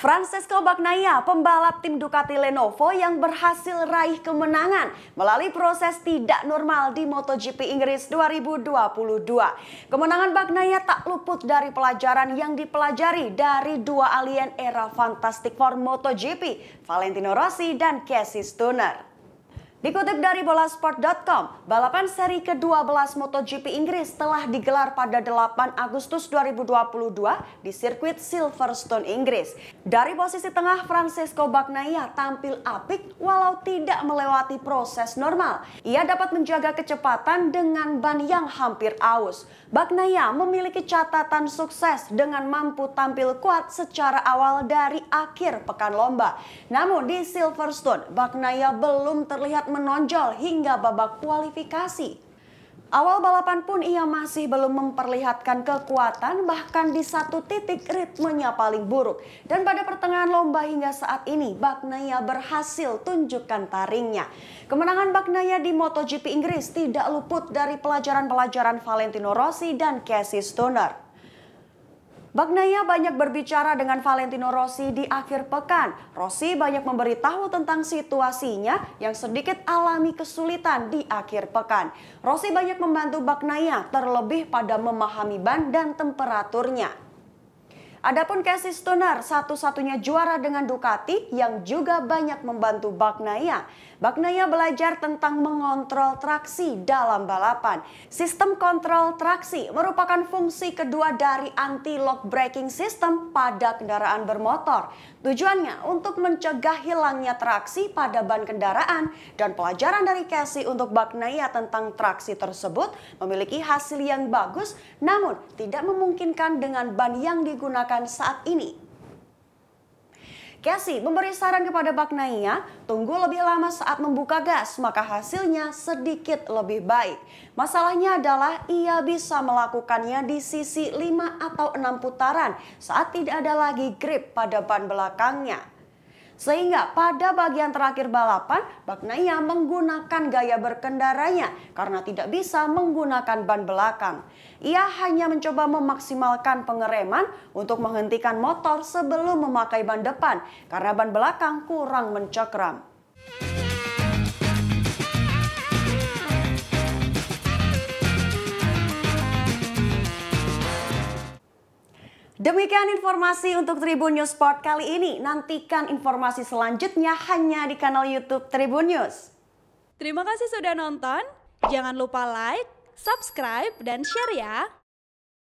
Francesco Bagnaia, pembalap tim Ducati Lenovo yang berhasil raih kemenangan melalui proses tidak normal di MotoGP Inggris 2022. Kemenangan Bagnaia tak luput dari pelajaran yang dipelajari dari dua alien era Fantastic Four MotoGP, Valentino Rossi dan Casey Stoner. Dikutip dari bolasport.com, balapan seri ke-12 MotoGP Inggris telah digelar pada 8 Agustus 2022 di sirkuit Silverstone, Inggris. Dari posisi tengah, Francesco Bagnaia tampil apik walau tidak melewati proses normal. Ia dapat menjaga kecepatan dengan ban yang hampir aus. Bagnaia memiliki catatan sukses dengan mampu tampil kuat secara awal dari akhir pekan lomba. Namun di Silverstone, Bagnaia belum terlihat menonjol hingga babak kualifikasi. Awal balapan pun ia masih belum memperlihatkan kekuatan bahkan di satu titik ritmenya paling buruk. Dan pada pertengahan lomba hingga saat ini Bagnaya berhasil tunjukkan taringnya. Kemenangan Bagnaya di MotoGP Inggris tidak luput dari pelajaran-pelajaran Valentino Rossi dan Casey Stoner. Bagnaia banyak berbicara dengan Valentino Rossi di akhir pekan. Rossi banyak memberitahu tentang situasinya yang sedikit alami kesulitan di akhir pekan. Rossi banyak membantu Bagnaia terlebih pada memahami ban dan temperaturnya. Adapun Casey Stoner satu-satunya juara dengan Ducati yang juga banyak membantu Bagnaia. Bagnaia belajar tentang mengontrol traksi dalam balapan. Sistem kontrol traksi merupakan fungsi kedua dari anti-lock braking system pada kendaraan bermotor. Tujuannya untuk mencegah hilangnya traksi pada ban kendaraan dan pelajaran dari Casey untuk Bagnaia tentang traksi tersebut memiliki hasil yang bagus namun tidak memungkinkan dengan ban yang digunakan dikerjakan saat ini. Cassie memberi saran kepada Bagnaia, tunggu lebih lama saat membuka gas, maka hasilnya sedikit lebih baik. Masalahnya adalah ia bisa melakukannya di sisi 5 atau 6 putaran saat tidak ada lagi grip pada ban belakangnya. Sehingga pada bagian terakhir balapan, Bagnaia menggunakan gaya berkendaranya karena tidak bisa menggunakan ban belakang. Ia hanya mencoba memaksimalkan pengereman untuk menghentikan motor sebelum memakai ban depan karena ban belakang kurang mencekram. Demikian informasi untuk Tribun News Sport kali ini. Nantikan informasi selanjutnya hanya di kanal YouTube Tribun News. Terima kasih sudah nonton. Jangan lupa like, subscribe, dan share ya.